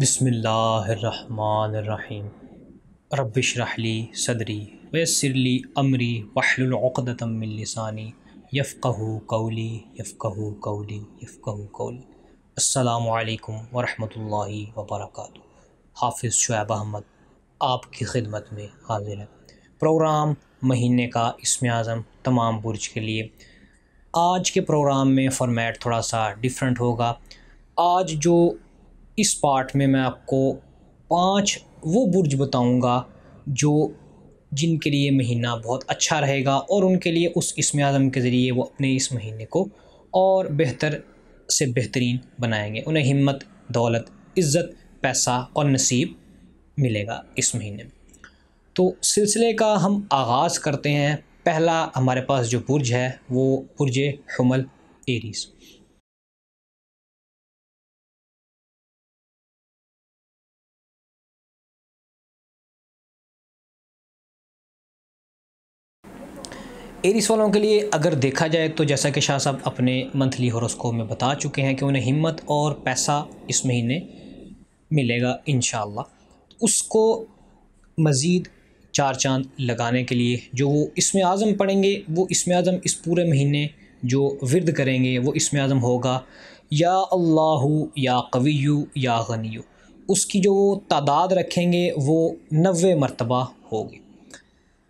बसमीम रबिश रहली सदरी वसरली अमरी वहलतमिलसानी यफ़क़ू कौली यफ़क़ू कौली यफ़क़ू कौली अल्लाम वरहमल वबरक हाफिज़ शुब अहमद आपकी खिदमत में हाजिर है प्रोग्राम महीने का इसमें आज़म तमाम बुरज के लिए आज के प्रोग्राम में फ़ॉर्मेट थोड़ा सा डिफरेंट होगा आज जो इस पार्ट में मैं आपको पांच वो बुर्ज बताऊंगा जो जिनके लिए महीना बहुत अच्छा रहेगा और उनके लिए उस इसम आज़म के ज़रिए वो अपने इस महीने को और बेहतर से बेहतरीन बनाएंगे उन्हें हिम्मत दौलत इज़्ज़त पैसा और नसीब मिलेगा इस महीने में तो सिलसिले का हम आगाज़ करते हैं पहला हमारे पास जो बुर्ज है वो बुरज हमल एरीज़ एरिस वालों के लिए अगर देखा जाए तो जैसा कि शाह साहब अपने मंथली हॉरोस्कोप में बता चुके हैं कि उन्हें हिम्मत और पैसा इस महीने मिलेगा इन उसको मज़ीद चार चांद लगाने के लिए जो वो इसमें आज़म पढ़ेंगे वो इसमें आज़म इस पूरे महीने जो विरद करेंगे वो इसमें आज़म होगा या अल्लाह या कवीयू या गनी उसकी जो वो तादाद रखेंगे वो नवे मरतबा होगी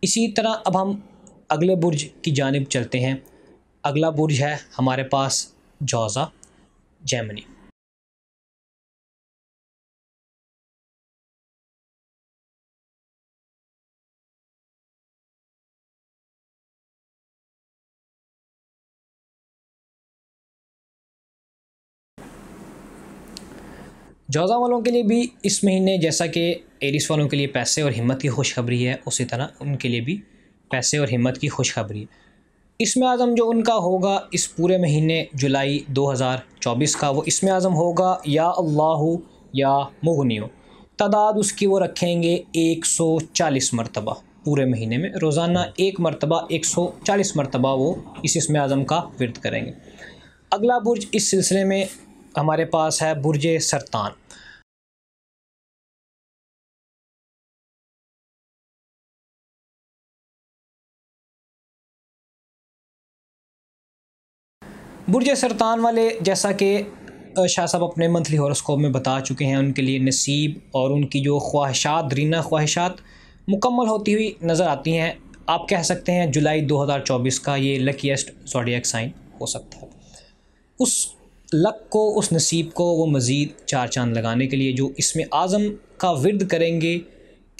इसी तरह अब हम अगले बुर्ज की जानब चलते हैं अगला बुर्ज है हमारे पास जौज़ा जर्मनी जौज़ा वालों के लिए भी इस महीने जैसा कि एरिस वालों के लिए पैसे और हिम्मत की खुशखबरी है उसी तरह उनके लिए भी पैसे और हिम्मत की खुशखबरी इसमें आज़म जो उनका होगा इस पूरे महीने जुलाई 2024 का वो इसमें आज़म होगा या अल्लाह या मोहनी तादाद उसकी वो रखेंगे 140 मरतबा पूरे महीने में रोज़ाना एक मरतबा 140 मरतबा वो इस इसमें आज़म का विरद करेंगे अगला बुर्ज इस सिलसिले में हमारे पास है बुरज सरतान बुरज सरतान वाले जैसा कि शाह साहब अपने मंथली हॉरस्कोप में बता चुके हैं उनके लिए नसीब और उनकी जो ख्वाहिशात रीना ख्वाहिशात मुकम्मल होती हुई नज़र आती हैं आप कह सकते हैं जुलाई 2024 का ये लकीस्ट सोडियक साइन हो सकता है उस लक को उस नसीब को वो मज़ीद चार चांद लगाने के लिए जो इसमें आज़म का विरद करेंगे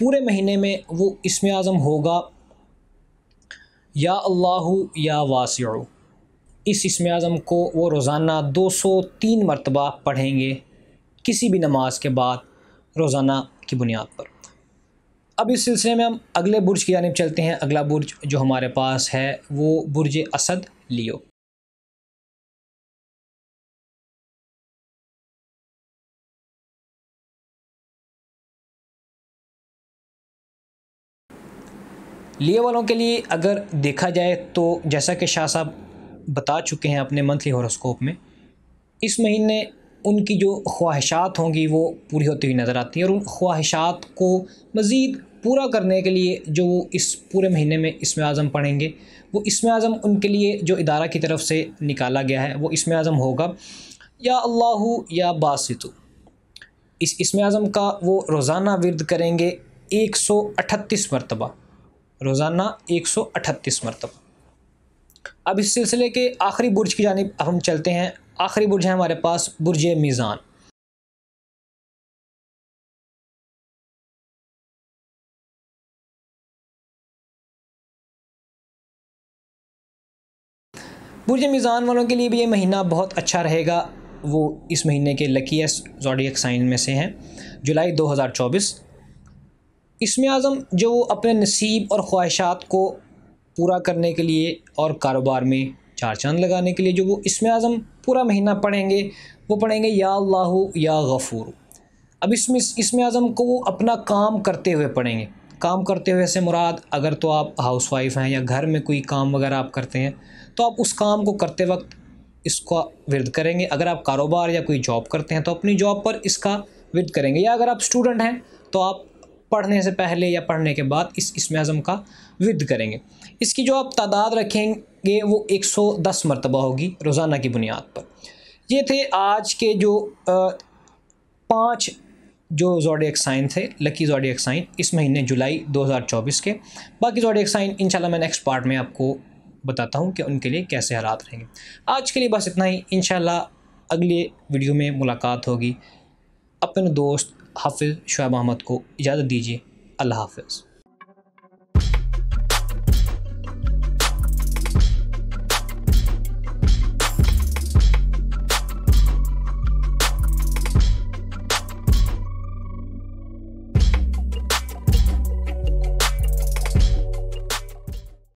पूरे महीने में वो इसमें आज़म होगा या अल्लाह या वास्यू इस इसम आज़म को वो रोज़ाना दो सौ तीन मरतबा पढ़ेंगे किसी भी नमाज के बाद रोज़ाना की बुनियाद पर अब इस सिलसिले में हम अगले बुर्ज की जानब चलते हैं अगला बुर्ज जो हमारे पास है वो बुर्ज असद लियो लिए वालों के लिए अगर देखा जाए तो जैसा कि शाह साहब बता चुके हैं अपने मंथली हॉरोस्कोप में इस महीने उनकी जो ख्वाहिशात होंगी वो पूरी होती हुई नज़र आती हैं और उन ख्वाहिशात को मज़ीद पूरा करने के लिए जो वो इस पूरे महीने में इसमें आज़म पढ़ेंगे वो इसमें आज़म उनके लिए जो इदारा की तरफ से निकाला गया है वो इसमें आज़म होगा या अल्लाह या बासितु इस इसमें आज़म का वो रोज़ाना विरद करेंगे एक सौ अठतीस मरतबा रोज़ाना एक सौ अठतीस मरतबा अब इस सिलसिले के आखिरी बुर्ज की जानब अब हम चलते हैं आखिरी बुर्ज है हमारे पास बुर्ज मीज़ान बुरज मीज़ान वालों के लिए भी ये महीना बहुत अच्छा रहेगा वो इस महीने के लकीस्ट जोडियक साइन में से हैं जुलाई 2024 इसमें आज़म जो अपने नसीब और ख्वाहिशात को पूरा करने के लिए और कारोबार में चार चांद लगाने के लिए जो वो इसमें आज़म पूरा महीना पढ़ेंगे वो पढ़ेंगे या अल्लाह या गफ़ूर अब इसमें इसमें आज़म को वो अपना काम करते हुए पढ़ेंगे काम करते हुए से मुराद अगर तो आप हाउस वाइफ हैं या घर में कोई काम वगैरह आप करते हैं तो आप उस काम को करते वक्त इसका विरद करेंगे अगर आप कारोबार या कोई जॉब करते हैं तो अपनी जॉब पर इसका विरद करेंगे या अगर आप स्टूडेंट हैं तो आप पढ़ने से पहले या पढ़ने के बाद इस इसमें आज़म का विद करेंगे इसकी जो आप तादाद रखेंगे वो 110 मरतबा होगी रोज़ाना की बुनियाद पर ये थे आज के जो पाँच जो जोडियक साइन थे लकी जोडियक साइन इस महीने जुलाई 2024 के बाकी जोडियक साइन इंशाल्लाह मैं नेक्स्ट पार्ट में आपको बताता हूँ कि उनके लिए कैसे हालात रहेंगे आज के लिए बस इतना ही इन अगले वीडियो में मुलाकात होगी अपने दोस्त हाफिज़ शुब अहमद को इजाज़त दीजिए अल्लाह हाफिज़